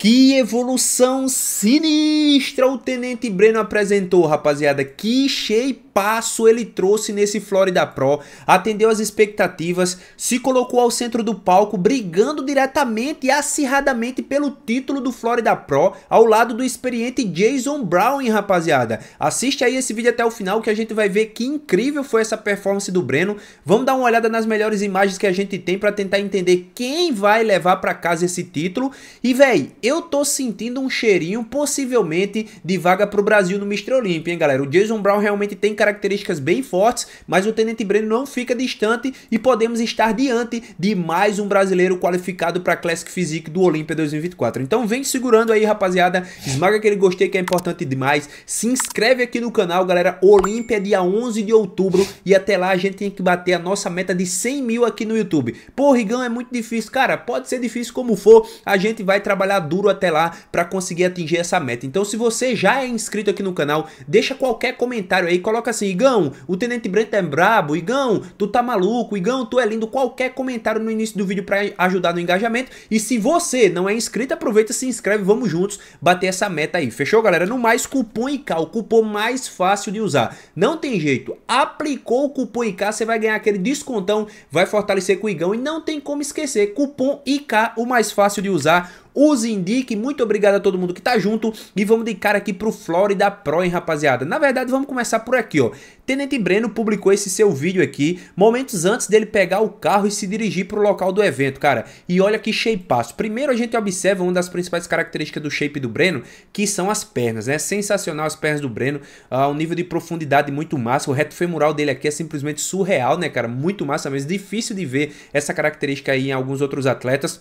Que evolução sinistra o Tenente Breno apresentou, rapaziada. Que shape passo ele trouxe nesse Florida Pro, atendeu as expectativas, se colocou ao centro do palco, brigando diretamente e acirradamente pelo título do Florida Pro, ao lado do experiente Jason Brown, hein, rapaziada. Assiste aí esse vídeo até o final que a gente vai ver que incrível foi essa performance do Breno. Vamos dar uma olhada nas melhores imagens que a gente tem para tentar entender quem vai levar para casa esse título. E, véi, eu tô sentindo um cheirinho, possivelmente, de vaga pro Brasil no Mr. Olympia, hein, galera. O Jason Brown realmente tem características bem fortes, mas o Tenente Breno não fica distante e podemos estar diante de mais um brasileiro qualificado para a Classic Physique do Olímpia 2024. Então vem segurando aí, rapaziada. Esmaga aquele gostei que é importante demais. Se inscreve aqui no canal, galera. Olímpia dia 11 de outubro e até lá a gente tem que bater a nossa meta de 100 mil aqui no YouTube. Pô, Rigão, é muito difícil. Cara, pode ser difícil como for, a gente vai trabalhar duro até lá para conseguir atingir essa meta. Então se você já é inscrito aqui no canal, deixa qualquer comentário aí, coloca assim, Igão, o Tenente brent é brabo, Igão, tu tá maluco, Igão, tu é lindo, qualquer comentário no início do vídeo pra ajudar no engajamento. E se você não é inscrito, aproveita, se inscreve, vamos juntos bater essa meta aí. Fechou, galera? No mais, cupom IK, o cupom mais fácil de usar. Não tem jeito, aplicou o cupom IK, você vai ganhar aquele descontão, vai fortalecer com o Igão e não tem como esquecer, cupom IK, o mais fácil de usar, use, indique. Muito obrigado a todo mundo que tá junto. E vamos de cara aqui pro Florida Pro, hein, rapaziada. Na verdade, vamos começar por aqui, ó. Tenente Breno publicou esse seu vídeo aqui, momentos antes dele pegar o carro e se dirigir pro local do evento, cara. E olha que shapeaço. Primeiro a gente observa uma das principais características do shape do Breno, que são as pernas, né? Sensacional as pernas do Breno, a ah, um nível de profundidade muito massa. O reto femoral dele aqui é simplesmente surreal, né, cara? Muito massa mesmo, difícil de ver essa característica aí em alguns outros atletas.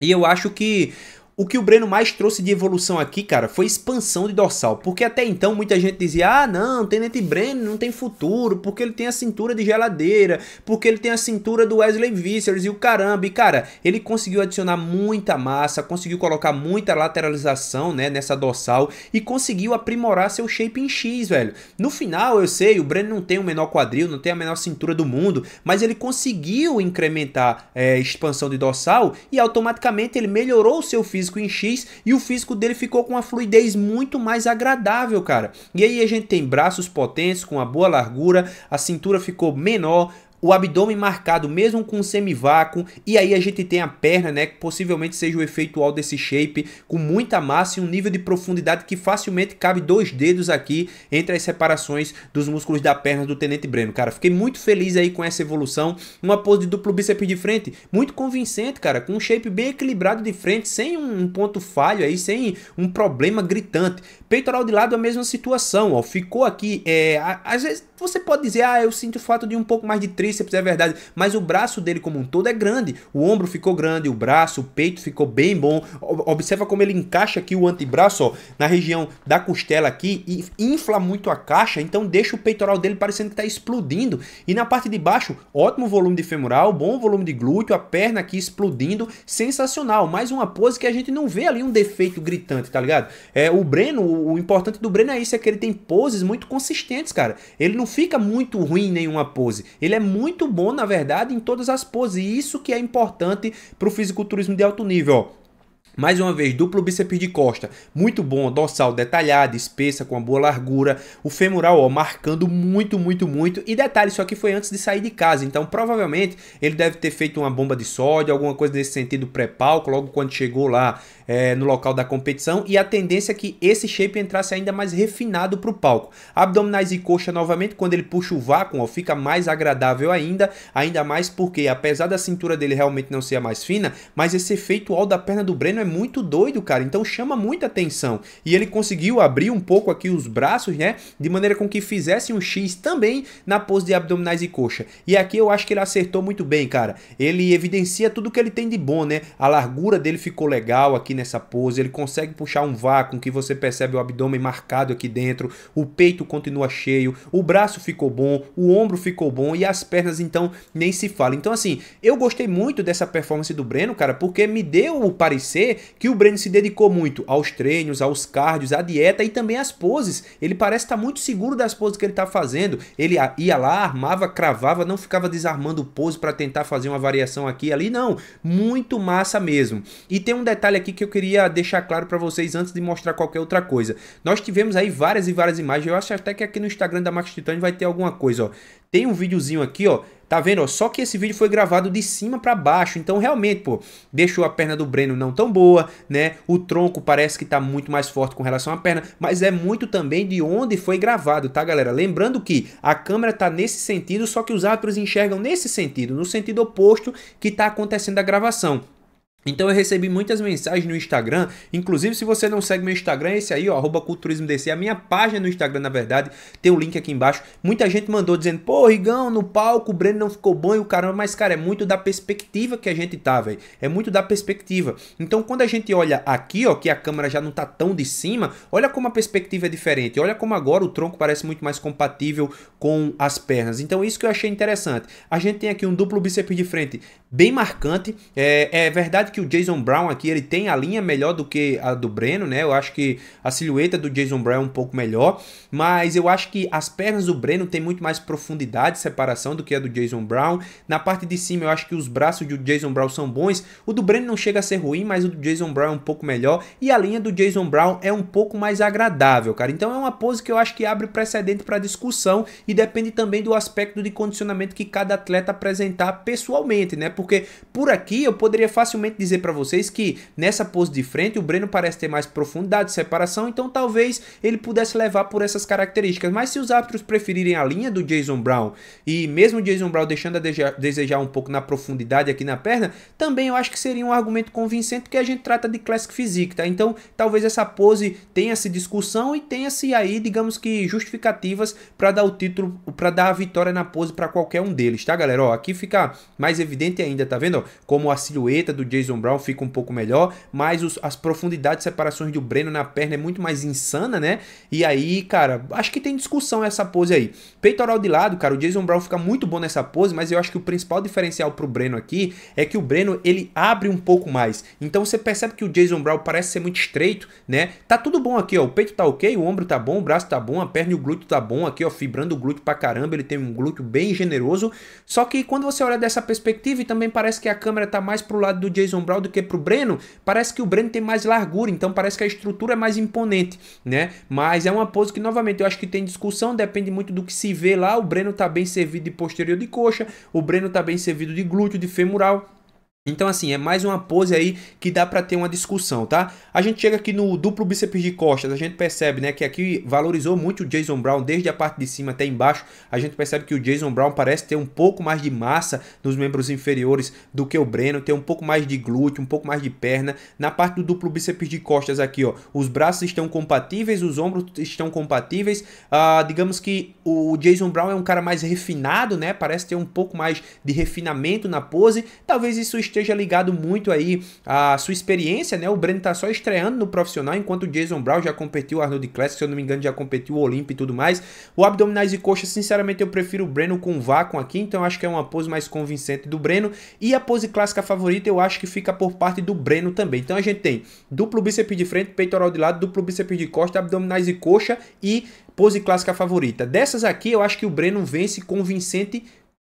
E eu acho que o que o Breno mais trouxe de evolução aqui, cara, foi expansão de dorsal. Porque até então muita gente dizia, ah, não, Tenente Breno não tem futuro, porque ele tem a cintura de geladeira, porque ele tem a cintura do Wesley Vissers e o caramba. E, cara, ele conseguiu adicionar muita massa, conseguiu colocar muita lateralização, né, nessa dorsal e conseguiu aprimorar seu shape em X, velho. No final, eu sei, o Breno não tem o menor quadril, não tem a menor cintura do mundo, mas ele conseguiu incrementar é, expansão de dorsal e automaticamente ele melhorou o seu físico físico em X e o físico dele ficou com uma fluidez muito mais agradável, cara. E aí a gente tem braços potentes com uma boa largura, a cintura ficou menor, o abdômen marcado mesmo com semivácuo, e aí a gente tem a perna, né, que possivelmente seja o efeito all desse shape, com muita massa e um nível de profundidade que facilmente cabe dois dedos aqui entre as separações dos músculos da perna do Tenente Breno, cara. Fiquei muito feliz aí com essa evolução, uma pose de duplo bíceps de frente muito convincente, cara, com um shape bem equilibrado de frente, sem um ponto falho aí, sem um problema gritante. Peitoral de lado a mesma situação, ó, ficou aqui, é, às vezes você pode dizer, ah, eu sinto o fato de um pouco mais de tríceps, tríceps, é verdade, mas o braço dele como um todo é grande. O ombro ficou grande, o braço, o peito ficou bem bom. Observa como ele encaixa aqui o antebraço, ó, na região da costela aqui e infla muito a caixa, então deixa o peitoral dele parecendo que está explodindo. E na parte de baixo, ótimo volume de femoral, bom volume de glúteo, a perna aqui explodindo, sensacional. Mais uma pose que a gente não vê ali um defeito gritante, tá ligado? É, o Breno, o importante do Breno é isso, é que ele tem poses muito consistentes, cara. Ele não fica muito ruim em nenhuma pose. Ele é muito bom, na verdade, em todas as poses. E isso que é importante para o fisiculturismo de alto nível. Ó mais uma vez, duplo bíceps de costa, muito bom, dorsal detalhado, espessa, com uma boa largura, o femoral ó, marcando muito, muito, muito, e detalhe, isso aqui foi antes de sair de casa, então provavelmente ele deve ter feito uma bomba de sódio, alguma coisa nesse sentido pré-palco, logo quando chegou lá é, no local da competição, e a tendência é que esse shape entrasse ainda mais refinado para o palco. Abdominais e coxa novamente, quando ele puxa o vácuo, ó, fica mais agradável ainda, ainda mais porque apesar da cintura dele realmente não ser a mais fina, mas esse efeito ao da perna do Breno é muito doido, cara. Então chama muita atenção. E ele conseguiu abrir um pouco aqui os braços, né? De maneira com que fizesse um X também na pose de abdominais e coxa. E aqui eu acho que ele acertou muito bem, cara. Ele evidencia tudo que ele tem de bom, né? A largura dele ficou legal aqui nessa pose. Ele consegue puxar um vácuo que você percebe o abdômen marcado aqui dentro. O peito continua cheio. O braço ficou bom. O ombro ficou bom. E as pernas, então, nem se fala. Então, assim, eu gostei muito dessa performance do Breno, cara, porque me deu o parecer que o Breno se dedicou muito aos treinos, aos cardios, à dieta e também às poses. Ele parece estar muito seguro das poses que ele está fazendo. Ele ia lá, armava, cravava, não ficava desarmando o pose para tentar fazer uma variação aqui e ali, não. Muito massa mesmo. E tem um detalhe aqui que eu queria deixar claro para vocês antes de mostrar qualquer outra coisa. Nós tivemos aí várias e várias imagens. Eu acho até que aqui no Instagram da Max Titani vai ter alguma coisa, ó. Tem um videozinho aqui, ó, Tá vendo? Ó, só que esse vídeo foi gravado de cima para baixo, então realmente, pô, deixou a perna do Breno não tão boa, né? O tronco parece que tá muito mais forte com relação à perna, mas é muito também de onde foi gravado, tá, galera? Lembrando que a câmera tá nesse sentido, só que os árbitros enxergam nesse sentido, no sentido oposto que tá acontecendo a gravação. Então eu recebi muitas mensagens no Instagram, inclusive se você não segue meu Instagram, esse aí, ó, arroba culturismodc, a minha página no Instagram, na verdade, tem o um link aqui embaixo. Muita gente mandou dizendo, pô, Rigão, no palco, o Breno não ficou bom e o caramba, mas cara, é muito da perspectiva que a gente tá, velho, é muito da perspectiva. Então quando a gente olha aqui, ó, que a câmera já não tá tão de cima, olha como a perspectiva é diferente, olha como agora o tronco parece muito mais compatível com as pernas. Então isso que eu achei interessante. A gente tem aqui um duplo bíceps de frente bem marcante, é, é verdade que que o Jason Brown aqui ele tem a linha melhor do que a do Breno, né? Eu acho que a silhueta do Jason Brown é um pouco melhor, mas eu acho que as pernas do Breno tem muito mais profundidade, separação do que a do Jason Brown. Na parte de cima eu acho que os braços do Jason Brown são bons. O do Breno não chega a ser ruim, mas o do Jason Brown é um pouco melhor e a linha do Jason Brown é um pouco mais agradável, cara. Então é uma pose que eu acho que abre precedente para discussão e depende também do aspecto de condicionamento que cada atleta apresentar pessoalmente, né? Porque por aqui eu poderia facilmente dizer dizer para vocês que nessa pose de frente o Breno parece ter mais profundidade de separação, então talvez ele pudesse levar por essas características. Mas se os árbitros preferirem a linha do Jason Brown e mesmo o Jason Brown deixando a desejar um pouco na profundidade aqui na perna, também eu acho que seria um argumento convincente que a gente trata de classic physique, tá? Então talvez essa pose tenha-se discussão e tenha-se aí, digamos que, justificativas para dar o título, para dar a vitória na pose para qualquer um deles, tá galera? Ó, aqui fica mais evidente ainda, tá vendo? Ó, como a silhueta do Jason Jayson Brown fica um pouco melhor, mas os, as profundidades e separações do Breno na perna é muito mais insana, né? E aí, cara, acho que tem discussão essa pose aí. Peitoral de lado, cara, o Jason Brown fica muito bom nessa pose, mas eu acho que o principal diferencial pro Breno aqui é que o Breno, ele abre um pouco mais. Então você percebe que o Jason Brown parece ser muito estreito, né? Tá tudo bom aqui, ó, o peito tá ok, o ombro tá bom, o braço tá bom, a perna e o glúteo tá bom aqui, ó, fibrando o glúteo pra caramba, ele tem um glúteo bem generoso. Só que quando você olha dessa perspectiva e também parece que a câmera tá mais pro lado do Jason umbral do que para o Breno, parece que o Breno tem mais largura, então parece que a estrutura é mais imponente, né? Mas é uma pose que, novamente, eu acho que tem discussão, depende muito do que se vê lá. O Breno tá bem servido de posterior de coxa, o Breno tá bem servido de glúteo, de femoral. Então, assim, é mais uma pose aí que dá para ter uma discussão, tá? A gente chega aqui no duplo bíceps de costas, a gente percebe, né, que aqui valorizou muito o Jason Brown, desde a parte de cima até embaixo, a gente percebe que o Jason Brown parece ter um pouco mais de massa nos membros inferiores do que o Breno, tem um pouco mais de glúteo, um pouco mais de perna. Na parte do duplo bíceps de costas aqui, ó, os braços estão compatíveis, os ombros estão compatíveis, ah, digamos que o Jason Brown é um cara mais refinado, né, parece ter um pouco mais de refinamento na pose, talvez isso esteja esteja ligado muito aí à sua experiência, né? O Breno tá só estreando no profissional, enquanto o Jason Brown já competiu o Arnold Classic, se eu não me engano, já competiu o Olimp e tudo mais. O abdominais e coxa, sinceramente, eu prefiro o Breno com vácuo aqui, então acho que é uma pose mais convincente do Breno. E a pose clássica favorita eu acho que fica por parte do Breno também. Então a gente tem duplo bíceps de frente, peitoral de lado, duplo bíceps de costa, abdominais e coxa e pose clássica favorita. Dessas aqui, eu acho que o Breno vence convincente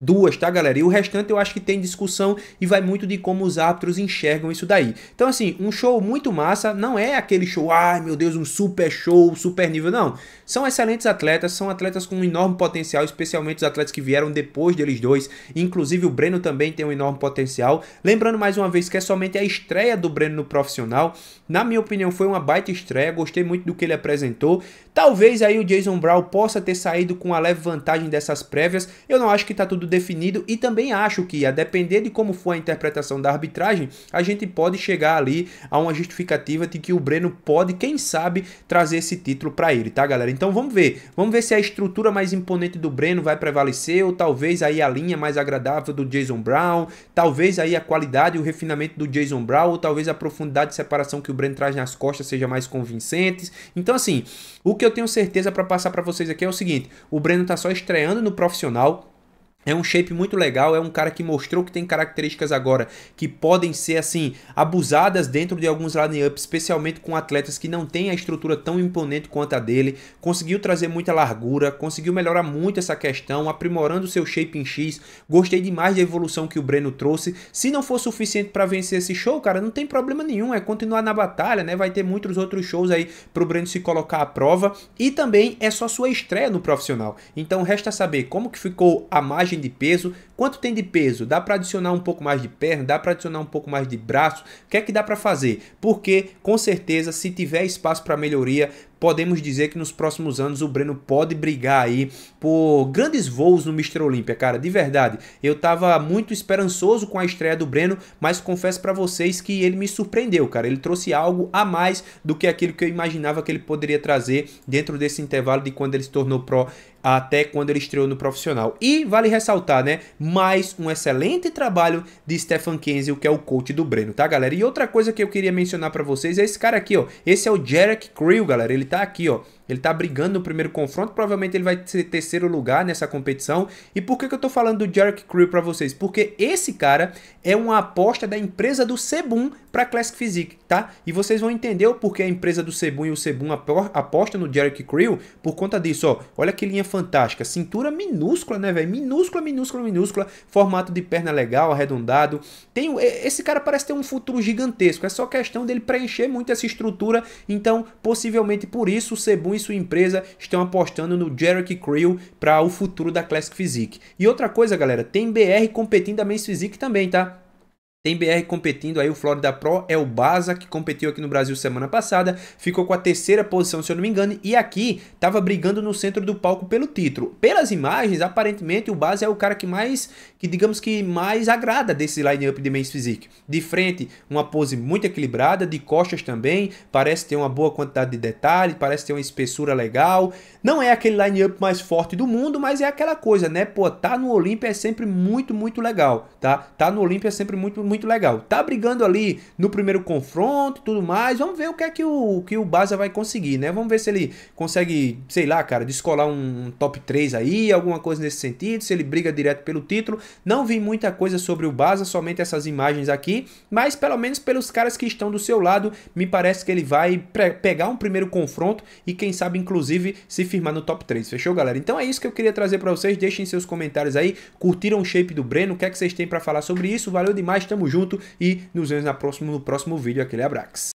Duas, tá, galera? E o restante eu acho que tem discussão e vai muito de como os árbitros enxergam isso daí. Então, assim, um show muito massa não é aquele show, ai meu Deus, um super show, super nível, não. São excelentes atletas, são atletas com um enorme potencial, especialmente os atletas que vieram depois deles dois. Inclusive o Breno também tem um enorme potencial. Lembrando mais uma vez que é somente a estreia do Breno no profissional. Na minha opinião, foi uma baita estreia, gostei muito do que ele apresentou. Talvez aí o Jason Brown possa ter saído com uma leve vantagem dessas prévias. Eu não acho que tá tudo definido e também acho que, a depender de como for a interpretação da arbitragem, a gente pode chegar ali a uma justificativa de que o Breno pode, quem sabe, trazer esse título para ele, tá, galera? Então vamos ver. Vamos ver se a estrutura mais imponente do Breno vai prevalecer ou talvez aí a linha mais agradável do Jason Brown, talvez aí a qualidade e o refinamento do Jason Brown ou talvez a profundidade de separação que o Breno traz nas costas seja mais convincentes. Então assim, o que eu tenho certeza para passar para vocês aqui é o seguinte, o Breno tá só estreando no profissional, é um shape muito legal, é um cara que mostrou que tem características agora que podem ser assim abusadas dentro de alguns line-ups, especialmente com atletas que não têm a estrutura tão imponente quanto a dele. Conseguiu trazer muita largura, conseguiu melhorar muito essa questão, aprimorando seu shape em X. Gostei demais da evolução que o Breno trouxe. Se não for suficiente para vencer esse show, cara, não tem problema nenhum, é continuar na batalha, né? Vai ter muitos outros shows aí pro Breno se colocar à prova e também é só sua estreia no profissional. Então resta saber como que ficou a margem margem de peso. Quanto tem de peso? Dá para adicionar um pouco mais de perna? Dá para adicionar um pouco mais de braço? O que é que dá para fazer? Porque com certeza, se tiver espaço para melhoria, podemos dizer que nos próximos anos o Breno pode brigar aí por grandes voos no Mr. Olímpia, cara, de verdade. Eu tava muito esperançoso com a estreia do Breno, mas confesso para vocês que ele me surpreendeu, cara. Ele trouxe algo a mais do que aquilo que eu imaginava que ele poderia trazer dentro desse intervalo de quando ele se tornou pro até quando ele estreou no profissional. E vale ressaltar, né, mais um excelente trabalho de Stefan Kenzel, que é o coach do Breno, tá, galera? E outra coisa que eu queria mencionar para vocês é esse cara aqui, ó. Esse é o Jarek Creel, galera. Ele tá tá aqui, ó. Ele está brigando no primeiro confronto, provavelmente ele vai ser terceiro lugar nessa competição. E por que, que eu estou falando do Jarek Crew para vocês? Porque esse cara é uma aposta da empresa do Sebum para Classic Physique, tá? E vocês vão entender o porquê a empresa do Sebum e o Sebum aposta no Jarek Crew por conta disso, ó. Olha que linha fantástica, cintura minúscula, né, velho? Minúscula, minúscula, minúscula, formato de perna legal, arredondado. Tem esse cara parece ter um futuro gigantesco. É só questão dele preencher muito essa estrutura, então possivelmente por isso o Sebum e sua empresa estão apostando no Jarek Creel para o futuro da Classic Physique. E outra coisa, galera, tem BR competindo da Men's Physique também, tá? Tem BR competindo aí, o Florida Pro é o Baza, que competiu aqui no Brasil semana passada, ficou com a terceira posição, se eu não me engano, e aqui estava brigando no centro do palco pelo título. Pelas imagens, aparentemente o Baza é o cara que mais, que digamos que mais agrada desse line-up de Men's Physique. De frente, uma pose muito equilibrada, de costas também, parece ter uma boa quantidade de detalhe, parece ter uma espessura legal. Não é aquele line-up mais forte do mundo, mas é aquela coisa, né? Pô, tá no Olímpia é sempre muito, muito legal, tá? Tá no Olímpia é sempre muito, muito muito legal. Tá brigando ali no primeiro confronto tudo mais. Vamos ver o que é que o, que o Baza vai conseguir, né? Vamos ver se ele consegue, sei lá, cara, descolar um top 3 aí, alguma coisa nesse sentido. Se ele briga direto pelo título. Não vi muita coisa sobre o Baza, somente essas imagens aqui. Mas pelo menos pelos caras que estão do seu lado, me parece que ele vai pegar um primeiro confronto e quem sabe, inclusive, se firmar no top 3. Fechou, galera? Então é isso que eu queria trazer para vocês. Deixem seus comentários aí. Curtiram o shape do Breno? O que é que vocês têm para falar sobre isso? Valeu demais, tamo tamo junto e nos vemos na próximo, no próximo vídeo. Aquele abraço.